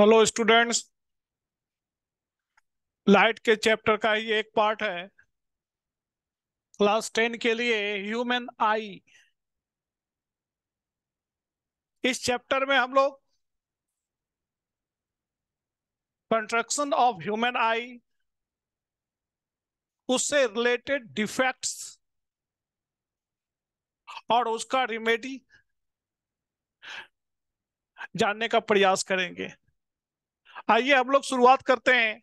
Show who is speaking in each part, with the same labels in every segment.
Speaker 1: Hello students light के chapter का ही एक पार्ट है क्लास टेन के लिए ह्यूमन आई इस चैप्टर में हम लोग कंस्ट्रक्शन ऑफ ह्यूमन आई उससे रिलेटेड डिफेक्ट्स और उसका रिमेडी जानने का प्रयास करेंगे आइए हम लोग शुरुआत करते हैं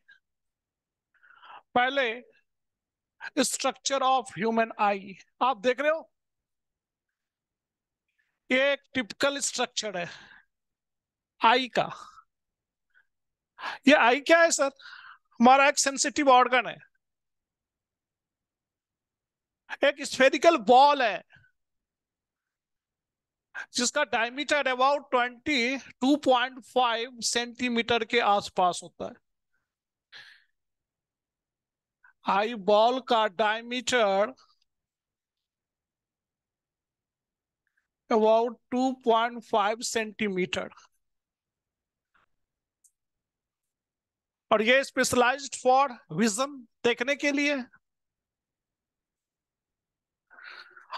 Speaker 1: पहले स्ट्रक्चर ऑफ ह्यूमन आई आप देख रहे हो ये एक टिपिकल स्ट्रक्चर है आई का ये आई क्या है सर हमारा एक सेंसिटिव ऑर्गन है एक स्फेरिकल बॉल है जिसका diameter about twenty two point five centimetre के आसपास होता है आई बॉल का diameter about two point five centimetre और ये स्पेशलाइज्ड फॉर विजन देखने के लिए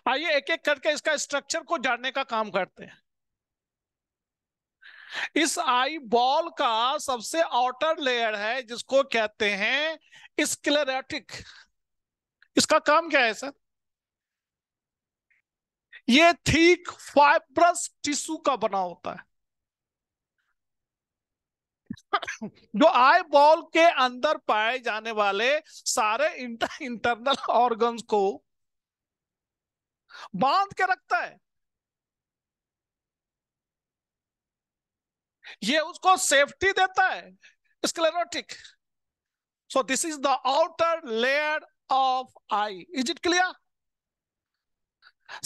Speaker 1: आइए एक एक करके इसका स्ट्रक्चर को जानने का काम करते हैं इस आई बॉल का सबसे आउटर लेयर है जिसको कहते हैं स्क्लेरेटिक इसका काम क्या है सर ये थीक फाइब्रस टिश्यू का बना होता है जो आई बॉल के अंदर पाए जाने वाले सारे इंटर, इंटरनल ऑर्गन्स को बांध के रखता है ये उसको सेफ्टी देता है sclerotic so this is the outer layer of eye is it clear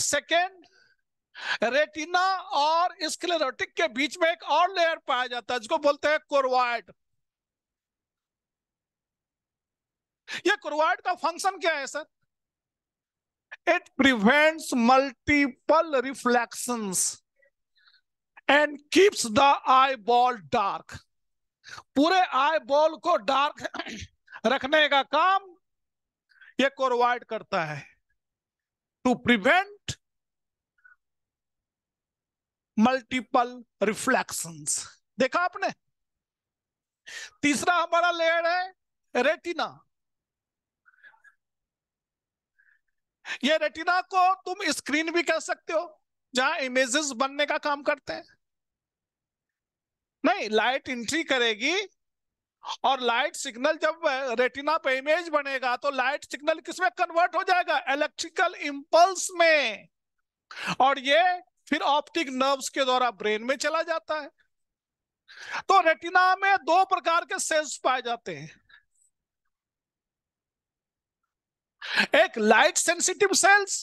Speaker 1: second retina और स्क्लेरोटिक के बीच में एक और लेयर पाया जाता है जिसको बोलते हैं कोरवाइड ये कुरवाइड का फंक्शन क्या है sir it prevents multiple multiple and keeps the eyeball dark पूरे आई बॉल को डार्क रखने का काम ये कोरवाइड करता है टू प्रिवेंट मल्टीपल रिफ्लेक्शंस देखा आपने तीसरा हमारा लेयर है रेटिना ये रेटिना को तुम स्क्रीन भी कह सकते हो जहां इमेजेस बनने का काम करते हैं नहीं लाइट इंट्री करेगी और लाइट सिग्नल जब रेटिना पे इमेज बनेगा तो लाइट सिग्नल किसमें कन्वर्ट हो जाएगा इलेक्ट्रिकल इंपल्स में और ये फिर ऑप्टिक नर्व्स के द्वारा ब्रेन में चला जाता है तो रेटिना में दो प्रकार के सेल्स पाए जाते हैं एक लाइट सेंसिटिव सेल्स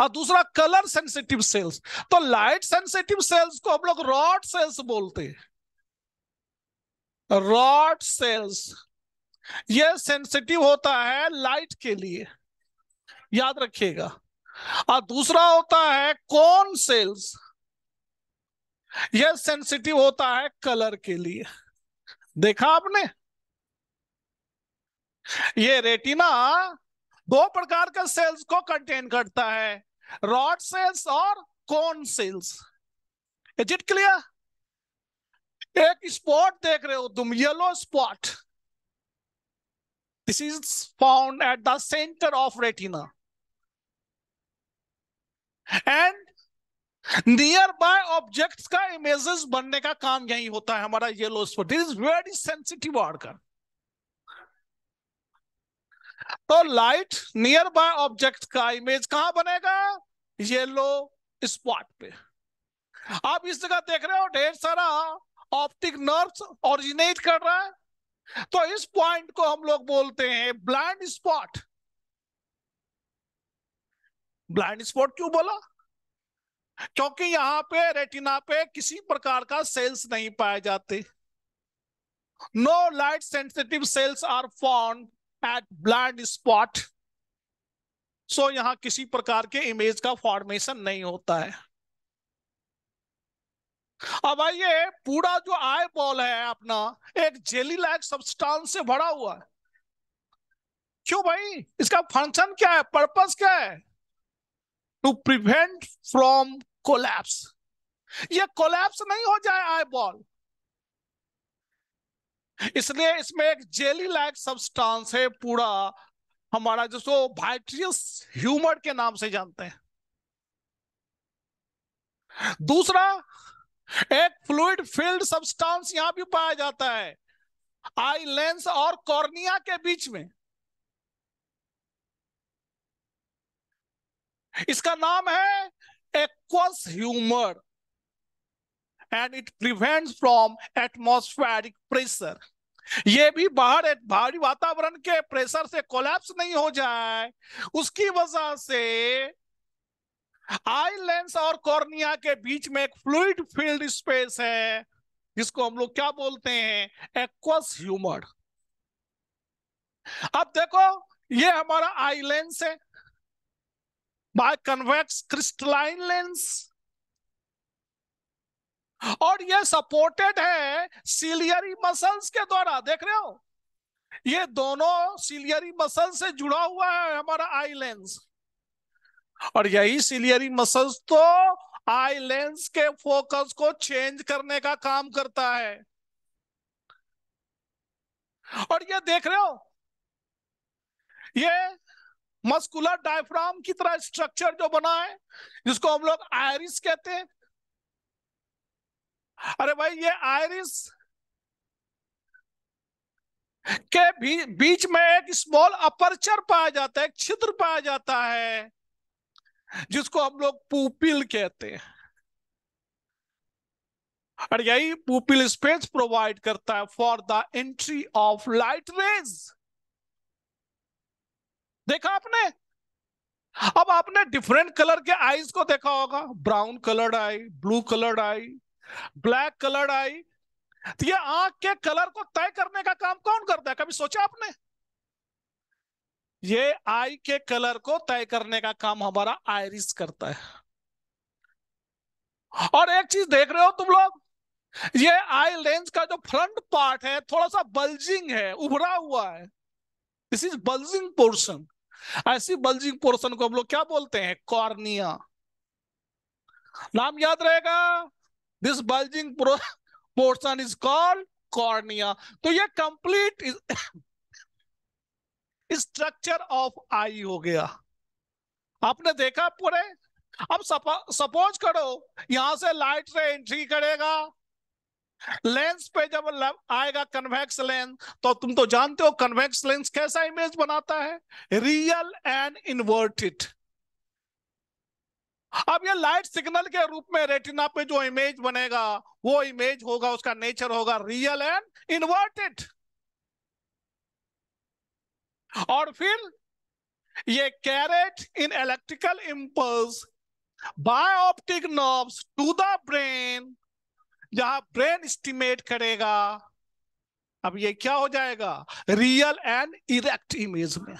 Speaker 1: और दूसरा कलर सेंसिटिव सेल्स तो लाइट सेंसिटिव सेल्स को हम लोग रॉड सेल्स बोलते हैं रॉड सेल्स ये सेंसिटिव होता है लाइट के लिए याद रखिएगा और दूसरा होता है कौन सेल्स यह सेंसिटिव होता है कलर के लिए देखा आपने ये रेटिना दो प्रकार का सेल्स को कंटेन करता है रॉड सेल्स और cone cells is it clear एक स्पॉट देख रहे हो तुम yellow spot this is found at the centre of retina and nearby objects का इमेजेस बनने का काम यही होता है हमारा yellow spot is very sensitive organ तो लाइट नियर बाय ऑब्जेक्ट का इमेज कहां बनेगा येलो स्पॉट पे आप इस जगह देख रहे हो ढेर सारा ऑप्टिक नर्व्स ऑरिजिनेट कर रहा है तो इस पॉइंट को हम लोग बोलते हैं ब्लाइंड स्पॉट ब्लाइंड स्पॉट क्यों बोला क्योंकि यहां पे रेटिना पे किसी प्रकार का सेल्स नहीं पाए जाते no light sensitive cells are found at blind spot so यहां किसी प्रकार के इमेज का फॉर्मेशन नहीं होता है अब आइए पूरा जो आई बॉल है अपना एक जेली लाइक सब्सटेंस से भरा हुआ है क्यों भाई इसका फंक्शन क्या है पर्पस क्या है टू प्रिवेंट फ्रॉम कोलैप्स ये कोलैप्स नहीं हो जाए आई बॉल इसलिए इसमें एक जेली लाइक सब्सटेंस है पूरा हमारा जिसको वाइट्रियस ह्यूमर के नाम से जानते हैं दूसरा एक फ्लूड फील्ड सब्सटेंस यहां भी पाया जाता है आई लेंस और कॉर्निया के बीच में इसका नाम है aqueous humour and it prevent from atmospheric pressure ये भी बाहर भारी वातावरण के प्रेशर से कोलैप्स नहीं हो जाए उसकी वजह से आई लेंस और कॉर्निया के बीच में एक फ्लूड फील्ड स्पेस है जिसको हम लोग क्या बोलते हैं एक्वस ह्यूमर अब देखो ये हमारा आई लेंस है बाय कन्वेक्स क्रिस्टलाइन लेंस और ये सपोर्टेड है सिलियरी मसल्स के द्वारा देख रहे हो ये दोनों सिलियरी मसल से जुड़ा हुआ है हमारा आई लेंस और यही सिलियरी मसल्स तो आई लेंस के फोकस को चेंज करने का काम करता है और ये देख रहे हो ये मस्कुलर डायफ्राम की तरह स्ट्रक्चर जो बना है जिसको हम लोग आयरिस कहते हैं अरे भाई ये आयरिस के भी, बीच में एक स्मॉल अपर्चर पाया जाता है एक छिद्र पाया जाता है जिसको हम लोग पूपिल कहते हैं और यही पूपिल स्पेस प्रोवाइड करता है for the entry of light rays देखा आपने अब आपने डिफरेंट कलर के आईज को देखा होगा brown coloured eye blue coloured eye black colour eye तो ये आंख के कलर को तय करने का काम कौन करता है कभी सोचा आपने ये आई के कलर को तय करने का काम हमारा आयरिस करता है और एक चीज देख रहे हो तुम लोग ये आई लेंस का जो फ्रंट पार्ट है थोड़ा सा बल्जिंग है उभरा हुआ है दिस इज बल्जिंग पोर्शन ऐसी बल्जिंग पोर्शन को हम लोग क्या बोलते हैं कॉर्निया नाम याद रहेगा this bulging pro- is is cornea तो ये कंप्लीट स्ट्रक्चर ऑफ आई हो गया आपने देखा पूरे अब सपोज करो यहां से लाइट रे एंट्री करेगा लेंस पे जब आएगा कन्वेक्स लेंस तो तुम तो जानते हो कन्वेक्स लेंस कैसा इमेज बनाता है रियल एंड इन्वर्टेड अब ये लाइट सिग्नल के रूप में रेटिना पे जो इमेज बनेगा वो इमेज होगा उसका नेचर होगा रियल एंड इन्वर्टेड और फिर ये carried in electrical impulse by optic nerves to the brain जहां ब्रेन एस्टिमेट करेगा अब ये क्या हो जाएगा रियल एंड इरेक्ट इमेज में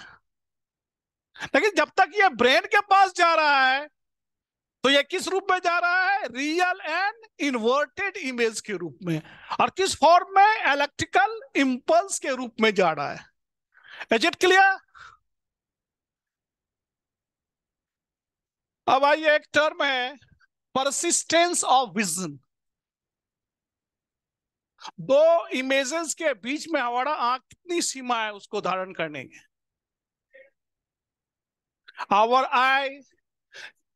Speaker 1: लेकिन जब तक ये ब्रेन के पास जा रहा है तो ये किस रूप में जा रहा है रियल एंड इन्वर्टेड इमेज के रूप में और किस फॉर्म में इलेक्ट्रिकल इंपल्स के रूप में जा रहा है एज इट क्लियर अब आइए एक टर्म है परसिस्टेंस ऑफ विजन दो इमेजेस के बीच में हमारा आंख कितनी सीमा है उसको धारण करने के our eye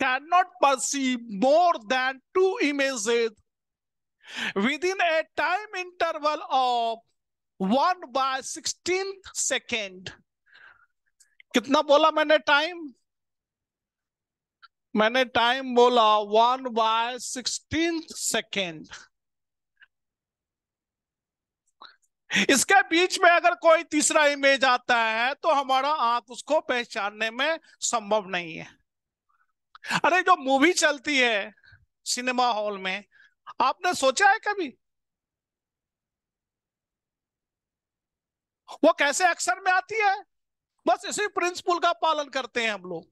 Speaker 1: cannot perceive more than two images within a time interval of 1 by 16th second. कितना बोला मैंने टाइम मैंने टाइम बोला वन बाय सिक्सटीन सेकेंड इसके बीच में अगर कोई तीसरा इमेज आता है तो हमारा आंख उसको पहचानने में संभव नहीं है अरे जो मूवी चलती है सिनेमा हॉल में आपने सोचा है कभी वो कैसे एक्शन में आती है बस इसी प्रिंसिपल का पालन करते हैं हम लोग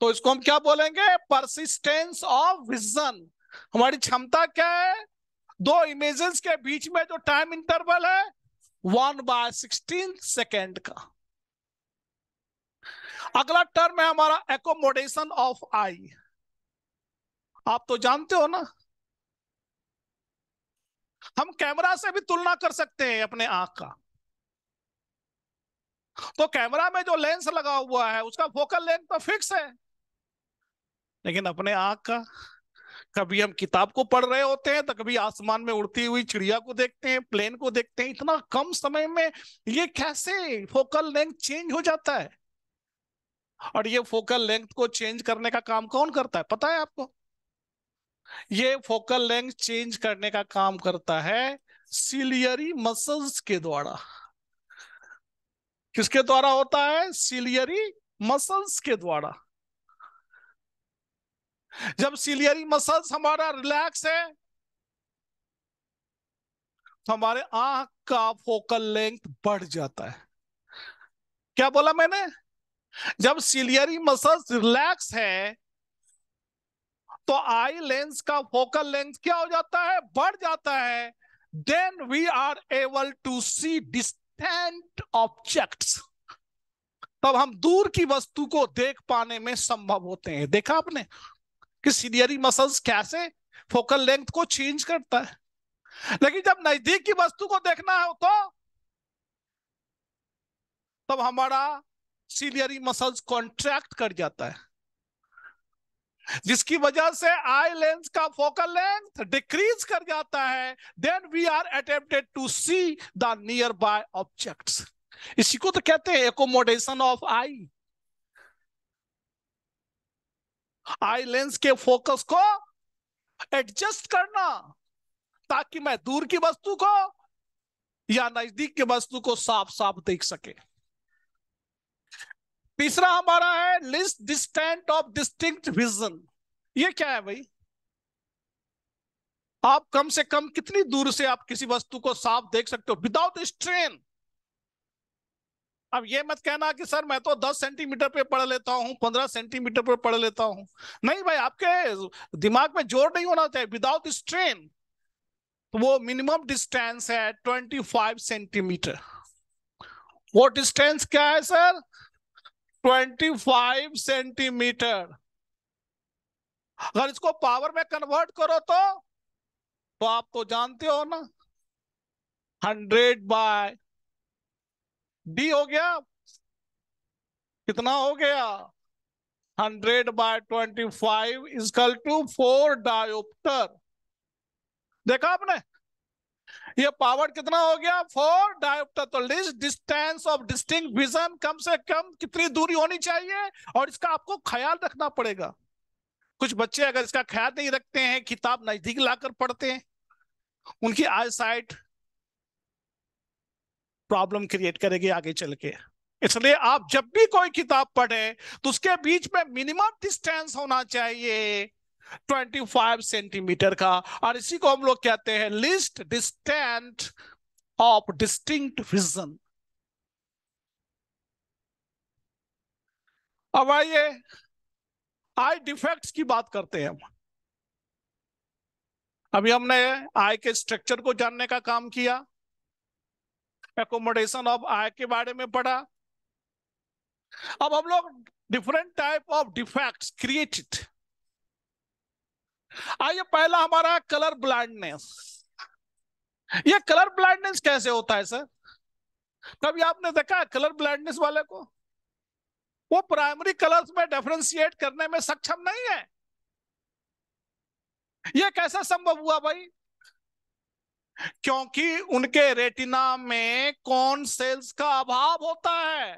Speaker 1: तो इसको हम क्या बोलेंगे परसिस्टेंस ऑफ विजन हमारी क्षमता क्या है दो इमेजेस के बीच में जो टाइम इंटरवल है वन बाय सिक्सटीन सेकेंड का अगला टर्म है हमारा एकोमोडेशन ऑफ आई आप तो जानते हो ना हम कैमरा से भी तुलना कर सकते हैं अपने आंख का तो कैमरा में जो लेंस लगा हुआ है उसका फोकल लेंथ तो फिक्स है लेकिन अपने आंख का कभी हम किताब को पढ़ रहे होते हैं तो कभी आसमान में उड़ती हुई चिड़िया को देखते हैं प्लेन को देखते हैं इतना कम समय में ये कैसे फोकल लेंथ चेंज हो जाता है और ये फोकल लेंथ को चेंज करने का काम कौन करता है पता है आपको ये फोकल लेंथ चेंज करने का काम करता है सिलियरी मसल्स के द्वारा किसके द्वारा होता है सिलियरी मसल्स के द्वारा जब सिलियरी मसल्स हमारा रिलैक्स है तो हमारे आंख का फोकल लेंथ बढ़ जाता है क्या बोला मैंने जब सिलियरी मसल्स रिलैक्स है तो आई लेंस का फोकल लेंथ क्या हो जाता है बढ़ जाता है then we are able to see distant objects तब हम दूर की वस्तु को देख पाने में संभव होते हैं देखा आपने कि सीनियरी मसल्स कैसे फोकल लेंथ को चेंज करता है लेकिन जब नजदीक की वस्तु को देखना हो तो तब हमारा ऑक्सीलियरी मसल्स कॉन्ट्रैक्ट कर जाता है जिसकी वजह से आई लेंस का फोकल लेंथ डिक्रीज कर जाता है then we are attempted to see the nearby object इसी को तो कहते हैं accommodation of eye eye lens के फोकस को एडजस्ट करना ताकि मैं दूर की वस्तु को या नजदीक की वस्तु को साफ साफ देख सके तीसरा हमारा है least distant of distinct vision ये क्या है भाई आप कम से कम कितनी दूर से आप किसी वस्तु को साफ देख सकते हो विदाउट स्ट्रेन अब ये मत कहना कि सर मैं तो 10 सेंटीमीटर पे पढ़ लेता हूं 15 सेंटीमीटर पे पढ़ लेता हूं नहीं भाई आपके दिमाग में जोर नहीं होना चाहिए विदाउट स्ट्रेन तो वो मिनिमम डिस्टेंस है 25 सेंटीमीटर वो डिस्टेंस क्या है सर ट्वेंटी फाइव सेंटीमीटर अगर इसको पावर में कन्वर्ट करो तो तो आप तो जानते हो ना हंड्रेड बाय डी हो गया कितना हो गया hundred by twenty five is equal to four dioptre देखा आपने ये पावर कितना हो गया four dioptre to least distance of distinct vision कम से कम कितनी दूरी होनी चाहिए और इसका आपको ख्याल रखना पड़ेगा कुछ बच्चे अगर इसका ख्याल नहीं रखते हैं किताब नजदीक लाकर पढ़ते हैं उनकी आई साइट प्रॉब्लम क्रिएट करेगी आगे चल के इसलिए आप जब भी कोई किताब पढ़े तो उसके बीच में मिनिमम डिस्टेंस होना चाहिए 25 सेंटीमीटर का और इसी को हम लोग कहते हैं least distant of distinct vision अब आइए आई डिफेक्ट्स की बात करते हैं हम अभी हमने आई के स्ट्रक्चर को जानने का काम किया एकोमोडेशन ऑफ आई के बारे में पढ़ा अब हम लोग different type of defects created आइए पहला हमारा कलर ब्लाइंडनेस ये कलर ब्लाइंडनेस कैसे होता है सर कभी आपने देखा कलर ब्लाइंडनेस वाले को वो प्राइमरी कलर्स में डिफ्रेंशिएट करने में सक्षम नहीं है ये कैसे संभव हुआ भाई क्योंकि उनके रेटिना में कौन सेल्स का अभाव होता है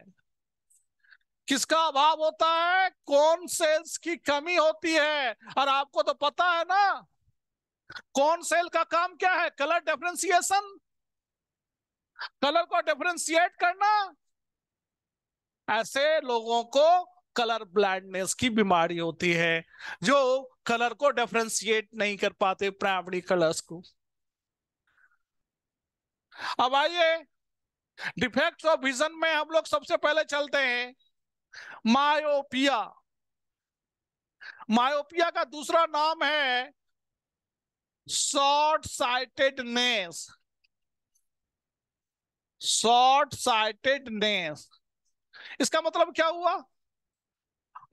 Speaker 1: किसका अभाव होता है कौन सेल्स की कमी होती है और आपको तो पता है ना कौन सेल का काम क्या है कलर डिफ्रेंसिएशन कलर को डिफ्रेंसिएट करना ऐसे लोगों को कलर ब्लाइंडनेस की बीमारी होती है जो कलर को डिफ्रेंसिएट नहीं कर पाते प्राइमरी कलर्स को अब आइए डिफेक्ट ऑफ विजन में हम लोग सबसे पहले चलते हैं मायोपिया मायोपिया का दूसरा नाम है शॉर्ट साइटेडनेस शॉर्ट साइटेडनेस इसका मतलब क्या हुआ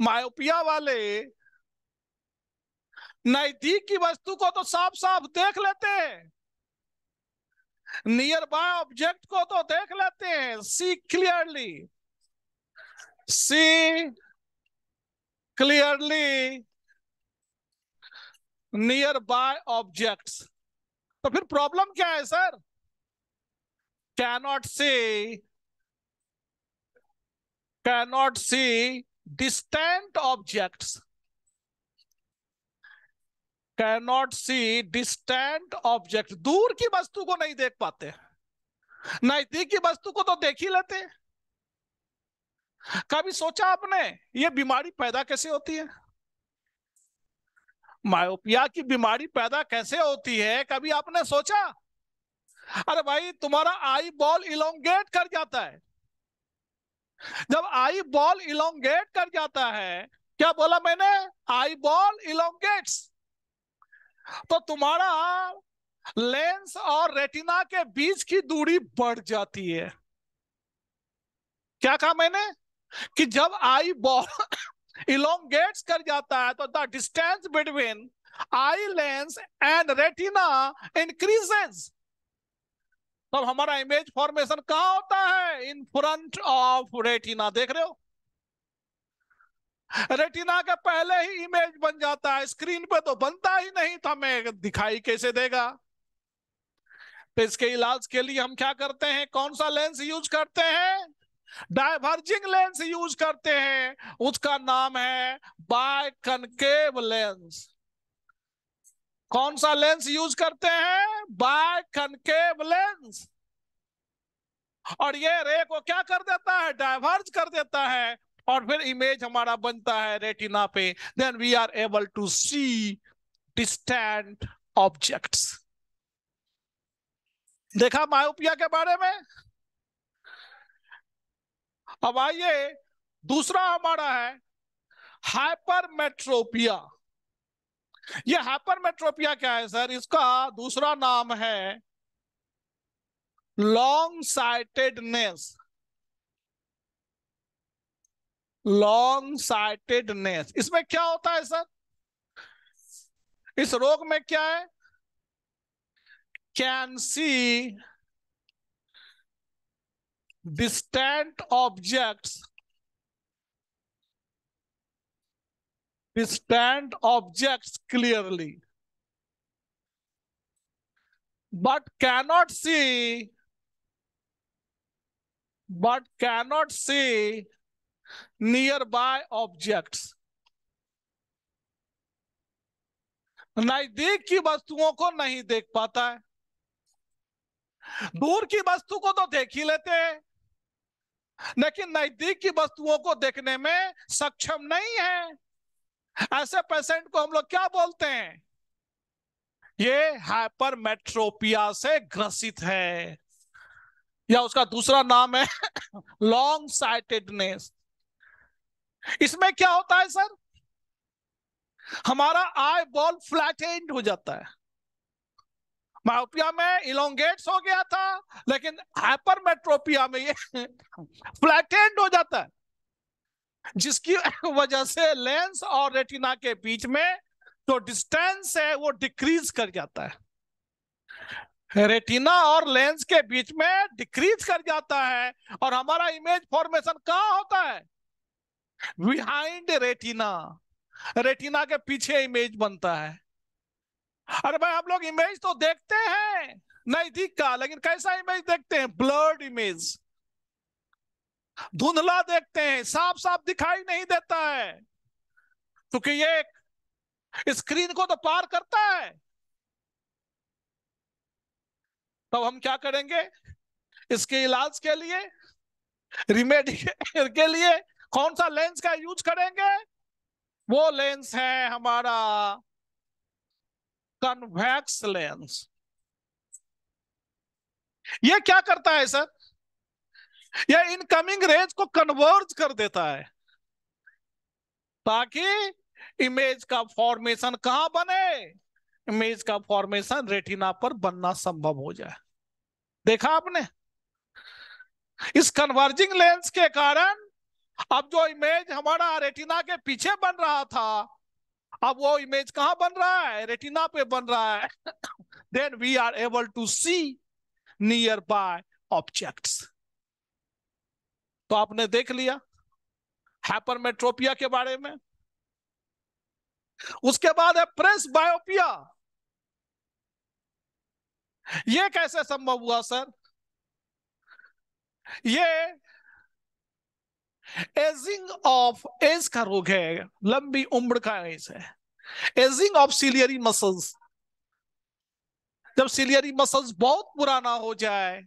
Speaker 1: मायोपिया वाले नजदीक की वस्तु को तो साफ साफ देख लेते हैं नियर बाय ऑब्जेक्ट को तो देख लेते हैं see clearly see clearly nearby objects तो फिर प्रॉब्लम क्या है sir cannot see cannot see distant objects cannot see distant object दूर की वस्तु को नहीं देख पाते नजदीक की वस्तु को तो देख ही लेते हैं कभी सोचा आपने ये बीमारी पैदा कैसे होती है मायोपिया की बीमारी पैदा कैसे होती है कभी आपने सोचा अरे भाई तुम्हारा आई बॉल इलोंगेट कर जाता है जब आई बॉल इलोंगेट कर जाता है क्या बोला मैंने आई बॉल इलोंगेट्स तो तुम्हारा लेंस और रेटिना के बीच की दूरी बढ़ जाती है क्या कहा मैंने कि जब आई बॉल इलोंगेट्स कर जाता है तो the distance between eye lens and retina increases तब हमारा इमेज फॉर्मेशन कहा होता है इन फ्रंट ऑफ रेटिना देख रहे हो रेटिना के पहले ही इमेज बन जाता है स्क्रीन पे तो बनता ही नहीं तो हमें दिखाई कैसे देगा तो इसके इलाज के लिए हम क्या करते हैं कौन सा लेंस यूज करते हैं डाइवर्जिंग लेंस यूज करते हैं उसका नाम है बाय कनकेव लेंस कौन सा लेंस यूज करते हैं बाय कनकेव लेंस और ये रे को क्या कर देता है डाइवर्ज कर देता है और फिर इमेज हमारा बनता है रेटिना पे then we are able to see distant objects देखा मायोपिया के बारे में अब आइए दूसरा हमारा है हाइपरमेट्रोपिया ये हाइपरमेट्रोपिया क्या है सर इसका दूसरा नाम है लॉन्ग साइटेडनेस लॉन्ग साइटेडनेस इसमें क्या होता है सर इस रोग में क्या है can see distant objects distant objects clearly but cannot see but cannot see nearby objects नजदीक की वस्तुओं को नहीं देख पाता है दूर की वस्तु को तो देख ही लेते हैं लेकिन नैतिक की वस्तुओं को देखने में सक्षम नहीं है ऐसे पेशेंट को हम लोग क्या बोलते हैं ये हाइपरमेट्रोपिया से ग्रसित है या उसका दूसरा नाम है लॉन्ग साइटेडनेस इसमें क्या होता है सर हमारा आई बॉल फ्लैट हो जाता है माओपिया में इलोंगेट्स हो गया था लेकिन हाइपरमेट्रोपिया में ये फ्लैटेंड हो जाता है जिसकी वजह से लेंस और रेटिना के बीच में जो तो डिस्टेंस है वो डिक्रीज कर जाता है रेटिना और लेंस के बीच में डिक्रीज कर जाता है और हमारा इमेज फॉर्मेशन कहा होता है बिहाइंड रेटिना रेटिना के पीछे इमेज बनता है अरे भाई आप लोग इमेज तो देखते हैं नैतिक का लेकिन कैसा इमेज देखते हैं ब्लर्ड इमेज धुंधला देखते हैं साफ साफ दिखाई नहीं देता है क्योंकि ये स्क्रीन को तो पार करता है तब तो हम क्या करेंगे इसके इलाज के लिए रिमेडी के लिए कौन सा लेंस का यूज करेंगे वो लेंस है हमारा कन्वेक्स लेंस ये क्या करता है सर यह इनकमिंग रेज को कन्वर्ज कर देता है ताकि इमेज का फॉर्मेशन कहां बने इमेज का फॉर्मेशन रेटिना पर बनना संभव हो जाए देखा आपने इस कन्वर्जिंग लेंस के कारण अब जो इमेज हमारा रेटिना के पीछे बन रहा था अब वो इमेज कहां बन रहा है रेटिना पे बन रहा है then we are able to see nearby objects तो आपने देख लिया मेट्रोपिया के बारे में उसके बाद है प्रेस बायोपिया ये कैसे संभव हुआ सर ये एजिंग ऑफ एज का रोग है लंबी उम्र का एज है एजिंग ऑफ सिलियरी मसल्स जब सिलियरी मसल्स बहुत पुराना हो जाए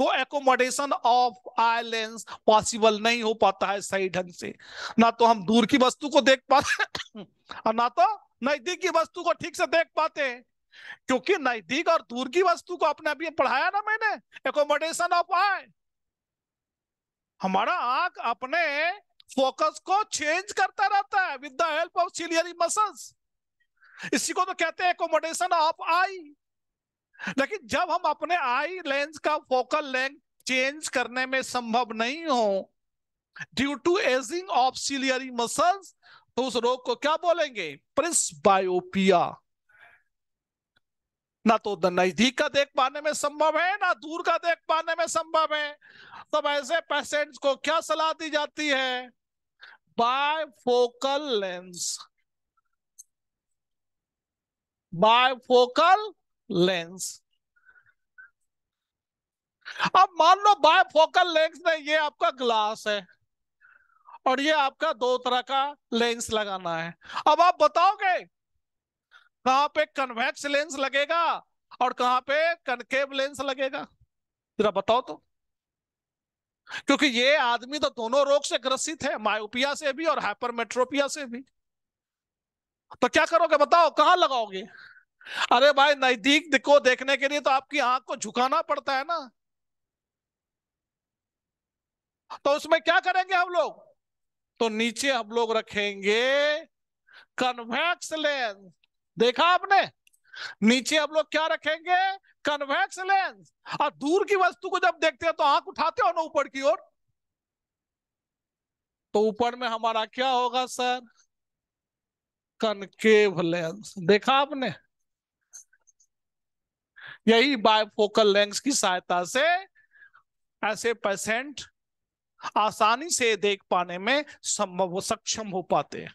Speaker 1: तो एकोमोडेशन ऑफ आई पॉसिबल नहीं हो पाता है सही ढंग से ना तो हम दूर की वस्तु को देख पाते और ना तो नजदीक की वस्तु को ठीक से देख पाते हैं क्योंकि नजदीक और दूर की वस्तु को अपने अभी पढ़ाया ना मैंने एकोमोडेशन ऑफ आई हमारा आंख अपने फोकस को चेंज करता रहता है with the help of ciliary muscles इसी को तो कहते हैं एकोमोडेशन ऑफ आई लेकिन जब हम अपने आई लेंस का फोकल लेंथ चेंज करने में संभव नहीं हो due to ageing of ciliary muscles तो उस रोग को क्या बोलेंगे प्रिंस बायोपिया ना तो नजदीक का देख पाने में संभव है ना दूर का देख पाने में संभव है तब ऐसे पेशेंट्स को क्या सलाह दी जाती है bifocal lens bifocal lens अब मान लो बाय फोकल लेंस में ये आपका ग्लास है और ये आपका दो तरह का लेंस लगाना है अब आप बताओगे कहां पे कन्वेक्स लेंस लगेगा और कहां पे कनकेव लेंस लगेगा जरा बताओ तो क्योंकि ये आदमी तो दोनों रोग से ग्रसित है मायोपिया से भी और हाइपरमेट्रोपिया से भी तो क्या करोगे बताओ कहां लगाओगे अरे भाई नजदीक को देखने के लिए तो आपकी आंख को झुकाना पड़ता है ना तो उसमें क्या करेंगे हम लोग तो नीचे हम लोग रखेंगे कन्वेक्स लेंस देखा आपने नीचे हम लोग क्या रखेंगे कन्वेक्स लेंस और दूर की वस्तु को जब देखते हैं तो आंख उठाते हो ना ऊपर की ओर तो ऊपर में हमारा क्या होगा सर कनकेव लेंस देखा आपने यही बायफोकल लेंस की सहायता से ऐसे पेशेंट आसानी से देख पाने में संभव सक्षम हो पाते हैं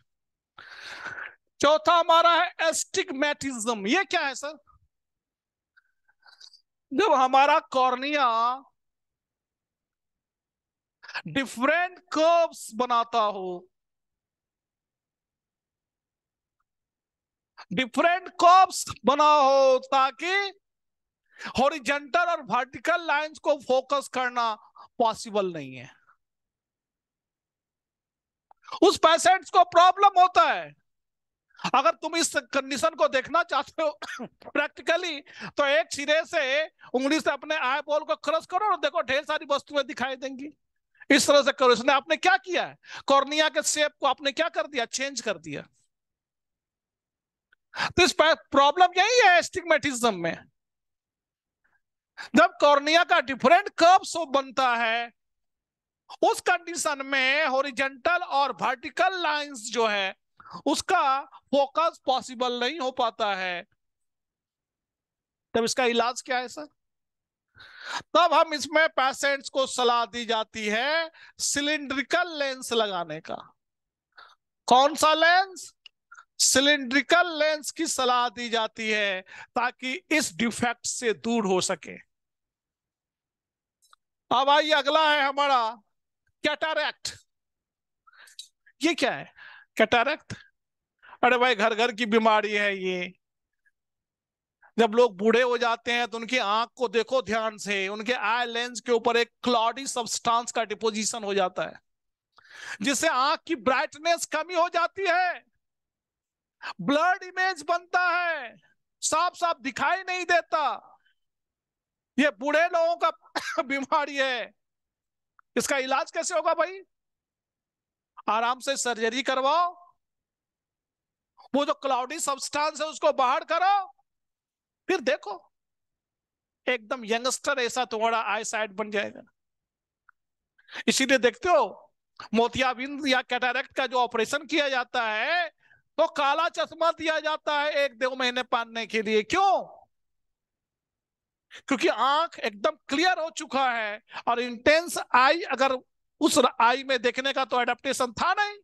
Speaker 1: चौथा हमारा है एस्टिग्मेटिज्म ये क्या है सर जब हमारा कॉर्निया डिफरेंट कर्व्स बनाता हो डिफरेंट कर्व्स बना हो ताकि हॉरिजेंटल और वर्टिकल लाइंस को फोकस करना पॉसिबल नहीं है उस पेशेंट्स को प्रॉब्लम होता है अगर तुम इस कंडीशन को देखना चाहते हो प्रैक्टिकली तो एक सिरे से उंगली से अपने आई बोल को क्रस करो और देखो ढेर सारी वस्तुएं दिखाई देंगी इस तरह से करो इसने आपने क्या किया है कॉर्निया के शेप को आपने क्या कर दिया चेंज कर दिया तो इस प्रॉब्लम यही है एस्टिग्मेटिज्म में जब कॉर्निया का डिफरेंट कर्व सो बनता है उस कंडीशन में हॉरिजेंटल और वर्टिकल लाइंस जो है उसका फोकस पॉसिबल नहीं हो पाता है तब इसका इलाज क्या है सर तब हम इसमें पेशेंट्स को सलाह दी जाती है सिलिंड्रिकल लेंस लगाने का कौन सा लेंस सिलिंड्रिकल लेंस की सलाह दी जाती है ताकि इस डिफेक्ट से दूर हो सके अब आइए अगला है हमारा कैटारेक्ट ये क्या है कैटारेक्ट अरे भाई घर घर की बीमारी है ये जब लोग बूढ़े हो जाते हैं तो उनकी आंख को देखो ध्यान से उनके आई लेंस के ऊपर एक क्लॉडी सब्सटेंस का डिपोजिशन हो जाता है जिससे आंख की ब्राइटनेस कमी हो जाती है ब्लर्ड इमेज बनता है साफ साफ दिखाई नहीं देता ये बूढ़े लोगों का बीमारी है इसका इलाज कैसे होगा भाई आराम से सर्जरी करवाओ वो जो क्लाउडी सब्सटेंस है उसको बाहर करो फिर देखो एकदम यंगस्टर ऐसा तुम्हारा आई साइड बन जाएगा इसीलिए देखते हो मोतियाबिंद या कैटारेक्ट का जो ऑपरेशन किया जाता है तो काला चश्मा दिया जाता है एक दो महीने पहनने के लिए क्यों क्योंकि आंख एकदम क्लियर हो चुका है और इंटेंस आई अगर उस आई में देखने का तो एडेप्टेशन था नहीं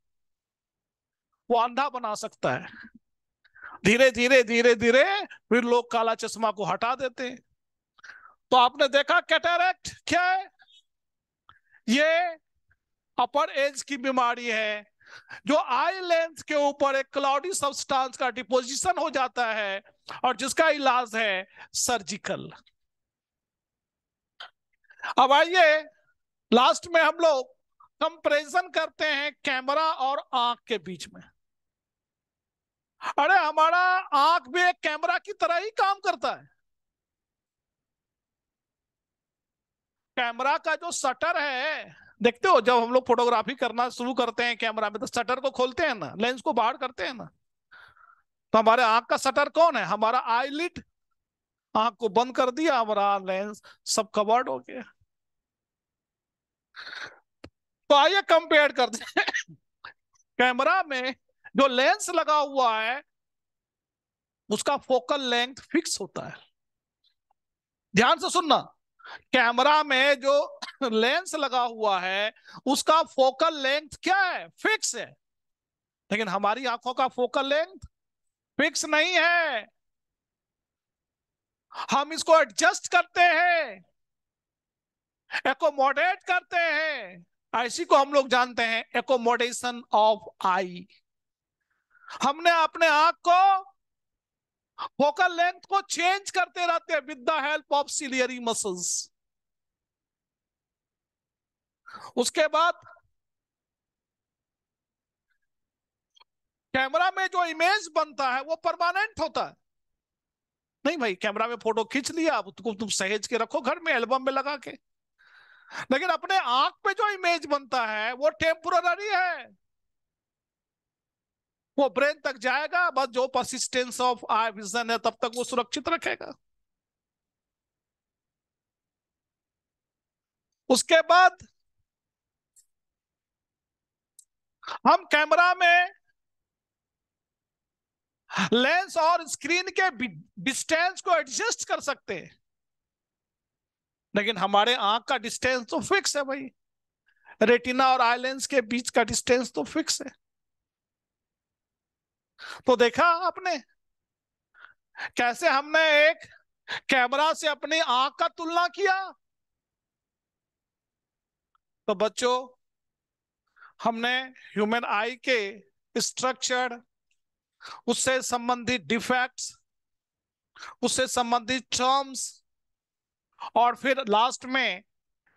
Speaker 1: वो अंधा बना सकता है धीरे धीरे धीरे धीरे फिर लोग काला चश्मा को हटा देते हैं तो आपने देखा कैटरेक्ट क्या है ये अपर एज की बीमारी है जो आई लेंथ के ऊपर एक क्लाउडी सब्सटेंस का डिपोजिशन हो जाता है और जिसका इलाज है सर्जिकल अब आइए लास्ट में हम लोग कंपेरिजन करते हैं कैमरा और आंख के बीच में अरे हमारा आंख भी एक कैमरा की तरह ही काम करता है कैमरा का जो शटर है देखते हो जब हम लोग फोटोग्राफी करना शुरू करते हैं कैमरा में तो शटर को खोलते हैं ना लेंस को बाहर करते हैं ना तो हमारे आंख का शटर कौन है हमारा आईलिट आंख को बंद कर दिया हमारा लेंस सब कवर्ड हो गया तो आइए कंपेयर करते हैं कैमरा में जो लेंस लगा हुआ है उसका फोकल लेंथ फिक्स होता है ध्यान से सुनना कैमरा में जो लेंस लगा हुआ है उसका फोकल लेंथ क्या है फिक्स है लेकिन हमारी आंखों का फोकल लेंथ फिक्स नहीं है हम इसको एडजस्ट करते हैं एकोमोडेट करते हैं ऐसी को हम लोग जानते हैं एकोमोडेशन ऑफ आई हमने अपने आंख को फोकल लेंथ को चेंज करते रहते हैं with the help of ciliary muscles उसके बाद कैमरा में जो इमेज बनता है वो परमानेंट होता है नहीं भाई कैमरा में फोटो खींच लिया अब तुम तुम सहेज के रखो घर में एल्बम में लगा के लेकिन अपने आंख पे जो इमेज बनता है वो टेम्पोररी है वो ब्रेन तक जाएगा बस जो परसिस्टेंस ऑफ आई विजन है तब तक वो सुरक्षित रखेगा उसके बाद हम कैमरा में लेंस और स्क्रीन के डिस्टेंस को एडजस्ट कर सकते हैं लेकिन हमारे आंख का डिस्टेंस तो फिक्स है भाई रेटिना और आई लेंस के बीच का डिस्टेंस तो फिक्स है तो देखा आपने कैसे हमने एक कैमरा से अपनी आंख का तुलना किया तो बच्चों हमने ह्यूमन आई के स्ट्रक्चर उससे संबंधित डिफेक्ट्स उससे संबंधित टर्म्स और फिर लास्ट में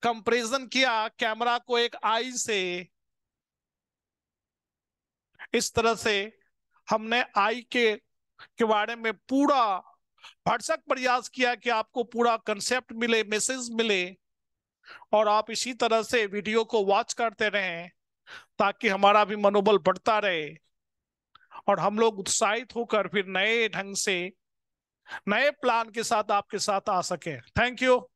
Speaker 1: कंपेरिजन किया कैमरा को एक आई से इस तरह से हमने आई के के बारे में पूरा भरसक प्रयास किया कि आपको पूरा कंसेप्ट मिले मैसेज मिले और आप इसी तरह से वीडियो को वॉच करते रहें ताकि हमारा भी मनोबल बढ़ता रहे और हम लोग उत्साहित होकर फिर नए ढंग से नए प्लान के साथ आपके साथ आ सके थैंक यू